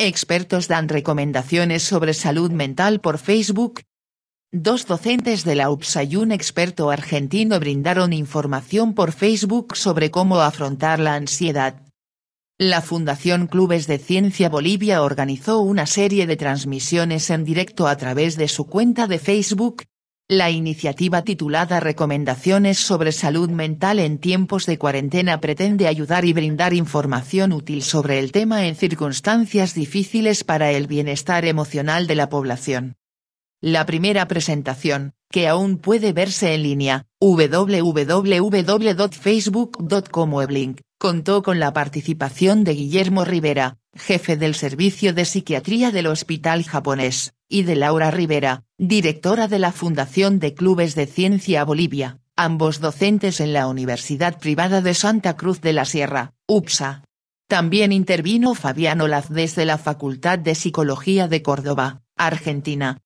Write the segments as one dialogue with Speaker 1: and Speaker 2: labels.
Speaker 1: Expertos dan recomendaciones sobre salud mental por Facebook. Dos docentes de la UPSA y un experto argentino brindaron información por Facebook sobre cómo afrontar la ansiedad. La Fundación Clubes de Ciencia Bolivia organizó una serie de transmisiones en directo a través de su cuenta de Facebook, la iniciativa titulada Recomendaciones sobre salud mental en tiempos de cuarentena pretende ayudar y brindar información útil sobre el tema en circunstancias difíciles para el bienestar emocional de la población. La primera presentación, que aún puede verse en línea, www.facebook.com weblink, contó con la participación de Guillermo Rivera, jefe del Servicio de Psiquiatría del Hospital Japonés y de Laura Rivera, directora de la Fundación de Clubes de Ciencia Bolivia, ambos docentes en la Universidad Privada de Santa Cruz de la Sierra, UPSA. También intervino Fabián Olaz desde la Facultad de Psicología de Córdoba, Argentina.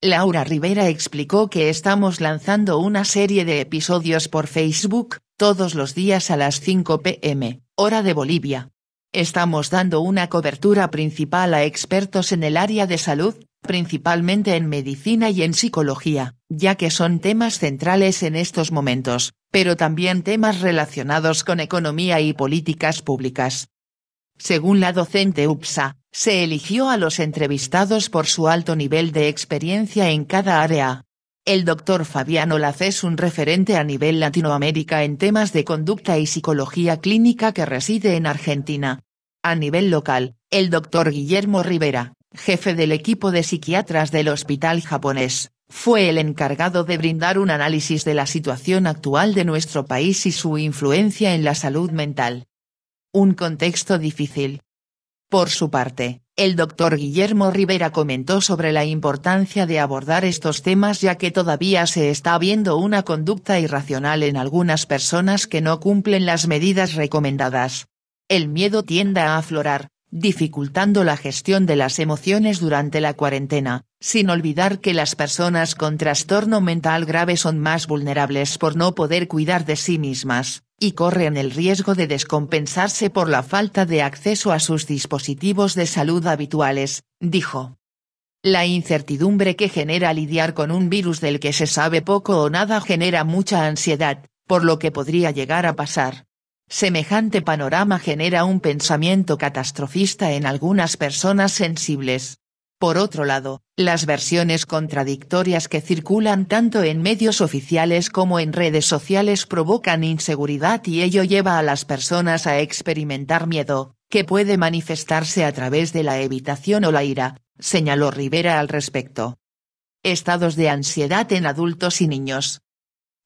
Speaker 1: Laura Rivera explicó que estamos lanzando una serie de episodios por Facebook, todos los días a las 5 pm, hora de Bolivia. Estamos dando una cobertura principal a expertos en el área de salud, principalmente en medicina y en psicología, ya que son temas centrales en estos momentos, pero también temas relacionados con economía y políticas públicas. Según la docente UPSA, se eligió a los entrevistados por su alto nivel de experiencia en cada área. El doctor Fabiano Olaz es un referente a nivel Latinoamérica en temas de conducta y psicología clínica que reside en Argentina. A nivel local, el doctor Guillermo Rivera, jefe del equipo de psiquiatras del hospital japonés, fue el encargado de brindar un análisis de la situación actual de nuestro país y su influencia en la salud mental. Un contexto difícil. Por su parte, el doctor Guillermo Rivera comentó sobre la importancia de abordar estos temas ya que todavía se está viendo una conducta irracional en algunas personas que no cumplen las medidas recomendadas. El miedo tiende a aflorar, dificultando la gestión de las emociones durante la cuarentena, sin olvidar que las personas con trastorno mental grave son más vulnerables por no poder cuidar de sí mismas, y corren el riesgo de descompensarse por la falta de acceso a sus dispositivos de salud habituales, dijo. La incertidumbre que genera lidiar con un virus del que se sabe poco o nada genera mucha ansiedad, por lo que podría llegar a pasar. Semejante panorama genera un pensamiento catastrofista en algunas personas sensibles. Por otro lado, las versiones contradictorias que circulan tanto en medios oficiales como en redes sociales provocan inseguridad y ello lleva a las personas a experimentar miedo, que puede manifestarse a través de la evitación o la ira, señaló Rivera al respecto. Estados de ansiedad en adultos y niños.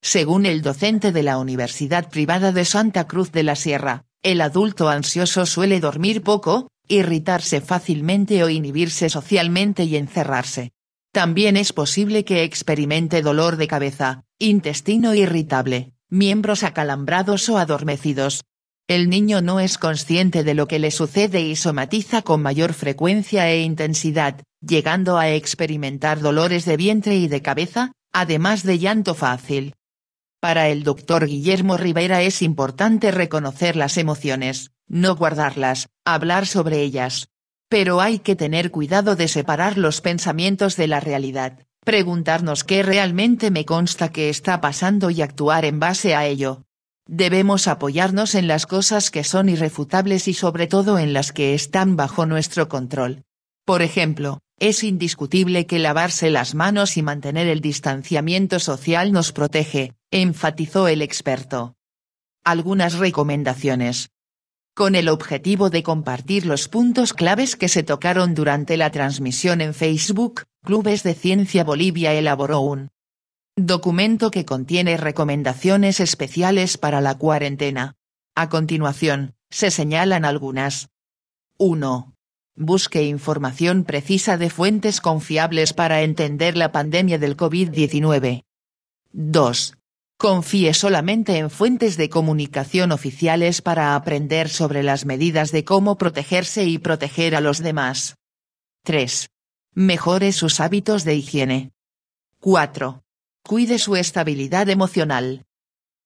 Speaker 1: Según el docente de la Universidad Privada de Santa Cruz de la Sierra, el adulto ansioso suele dormir poco, irritarse fácilmente o inhibirse socialmente y encerrarse. También es posible que experimente dolor de cabeza, intestino irritable, miembros acalambrados o adormecidos. El niño no es consciente de lo que le sucede y somatiza con mayor frecuencia e intensidad, llegando a experimentar dolores de vientre y de cabeza, además de llanto fácil, para el doctor Guillermo Rivera es importante reconocer las emociones, no guardarlas, hablar sobre ellas. Pero hay que tener cuidado de separar los pensamientos de la realidad, preguntarnos qué realmente me consta que está pasando y actuar en base a ello. Debemos apoyarnos en las cosas que son irrefutables y sobre todo en las que están bajo nuestro control. Por ejemplo, es indiscutible que lavarse las manos y mantener el distanciamiento social nos protege, enfatizó el experto. Algunas recomendaciones. Con el objetivo de compartir los puntos claves que se tocaron durante la transmisión en Facebook, Clubes de Ciencia Bolivia elaboró un documento que contiene recomendaciones especiales para la cuarentena. A continuación, se señalan algunas. 1. Busque información precisa de fuentes confiables para entender la pandemia del COVID-19. 2. Confíe solamente en fuentes de comunicación oficiales para aprender sobre las medidas de cómo protegerse y proteger a los demás. 3. Mejore sus hábitos de higiene. 4. Cuide su estabilidad emocional.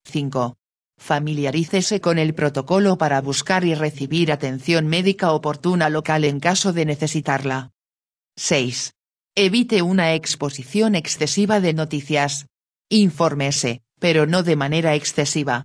Speaker 1: 5. Familiarícese con el protocolo para buscar y recibir atención médica oportuna local en caso de necesitarla. 6. Evite una exposición excesiva de noticias. Infórmese, pero no de manera excesiva.